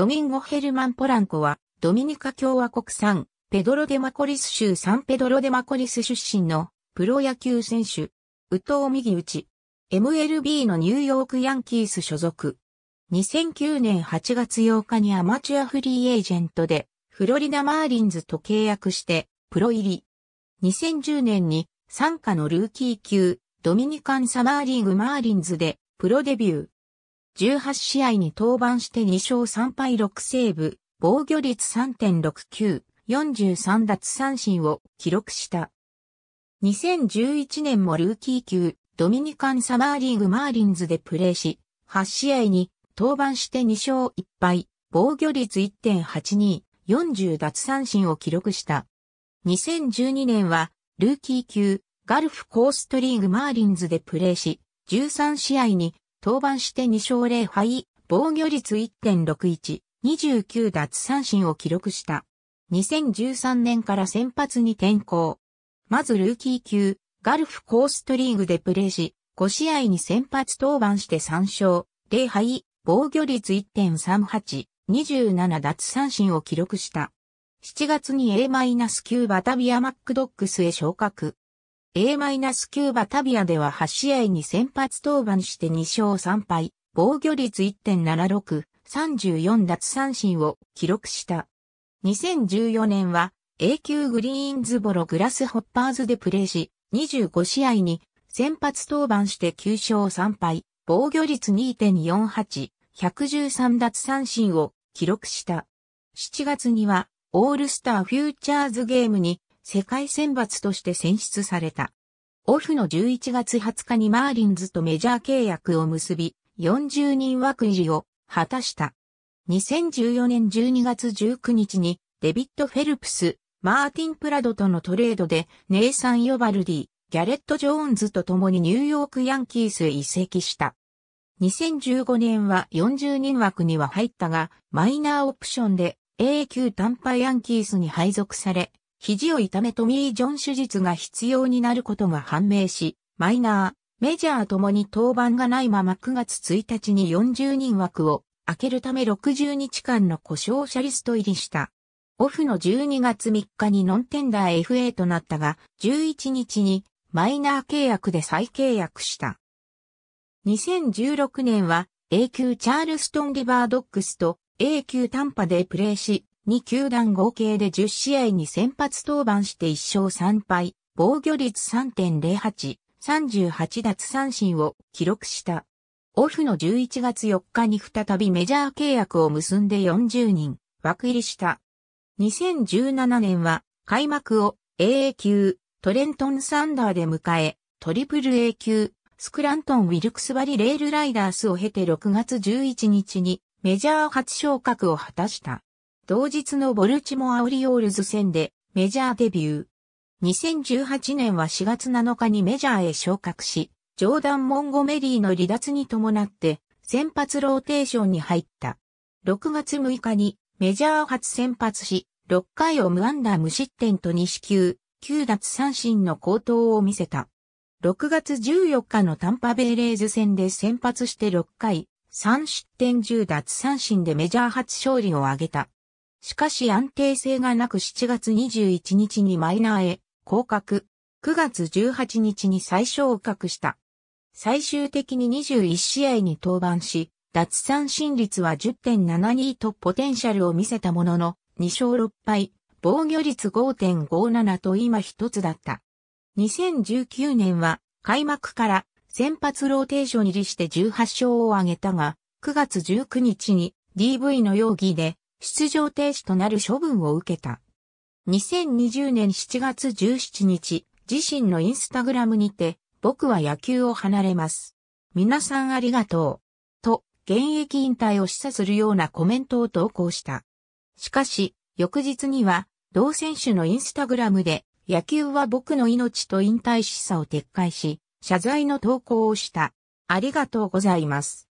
ドミンゴ・ヘルマン・ポランコは、ドミニカ共和国産、ペドロ・デ・マコリス州サンペドロ・デ・マコリス出身の、プロ野球選手、宇藤右打 MLB のニューヨークヤンキース所属。2009年8月8日にアマチュアフリーエージェントで、フロリダ・マーリンズと契約して、プロ入り。2010年に、参加のルーキー級、ドミニカン・サマーリーグ・マーリンズで、プロデビュー。18試合に登板して2勝3敗6セーブ、防御率3.69、43奪三振を記録した。2011年もルーキー級、ドミニカンサマーリーグマーリンズでプレーし、8試合に登板して2勝1敗、防御率1.82、40奪三振を記録した。2012年は、ルーキー級、ガルフコーストリーグマーリンズでプレーし、13試合に登板して2勝0敗、防御率1.61、29奪三振を記録した。2013年から先発に転向。まずルーキー級、ガルフコーストリーグでプレーし、5試合に先発登板して3勝、0敗、防御率1.38、27奪三振を記録した。7月に A-9 バタビアマックドックスへ昇格。A-9 バタビアでは8試合に先発登板して2勝3敗、防御率1.76、34奪三振を記録した。2014年は A 級グリーンズボログラスホッパーズでプレーし、25試合に先発登板して9勝3敗、防御率2.48、113奪三振を記録した。7月にはオールスターフューチャーズゲームに世界選抜として選出された。オフの11月20日にマーリンズとメジャー契約を結び、40人枠入りを果たした。2014年12月19日にデビッド・フェルプス、マーティン・プラドとのトレードでネイサン・ヨバルディ、ギャレット・ジョーンズと共にニューヨーク・ヤンキースへ移籍した。2015年は40人枠には入ったが、マイナーオプションで A 級単波ヤンキースに配属され、肘を痛めトミー・ジョン手術が必要になることが判明し、マイナー、メジャーともに登板がないまま9月1日に40人枠を開けるため60日間の故障者リスト入りした。オフの12月3日にノンテンダー FA となったが、11日にマイナー契約で再契約した。2016年は A 級チャールストンリバードックスと A 級短波でプレーし、2球団合計で10試合に先発登板して1勝3敗、防御率3.08、38奪三振を記録した。オフの11月4日に再びメジャー契約を結んで40人、枠入りした。2017年は開幕を AA 級、トレントンサンダーで迎え、トリプル A 級、スクラントン・ウィルクスバリ・レール・ライダースを経て6月11日にメジャー初昇格を果たした。同日のボルチモア・オリオールズ戦でメジャーデビュー。2018年は4月7日にメジャーへ昇格し、ジョーダン・モンゴメリーの離脱に伴って先発ローテーションに入った。6月6日にメジャー初先発し、6回を無安打無失点と2支球、9奪三振の高投を見せた。6月14日のタンパベイレーズ戦で先発して6回、3失点10奪三振でメジャー初勝利を挙げた。しかし安定性がなく7月21日にマイナーへ降格。9月18日に最小格した。最終的に21試合に登板し、脱三振率は10.72とポテンシャルを見せたものの、2勝6敗、防御率5.57と今一つだった。2019年は開幕から先発ローテーション入りして18勝を挙げたが、9月19日に DV の容疑で出場停止となる処分を受けた。2020年7月17日、自身のインスタグラムにて、僕は野球を離れます。皆さんありがとう。と、現役引退を示唆するようなコメントを投稿した。しかし、翌日には、同選手のインスタグラムで、野球は僕の命と引退示唆を撤回し、謝罪の投稿をした。ありがとうございます。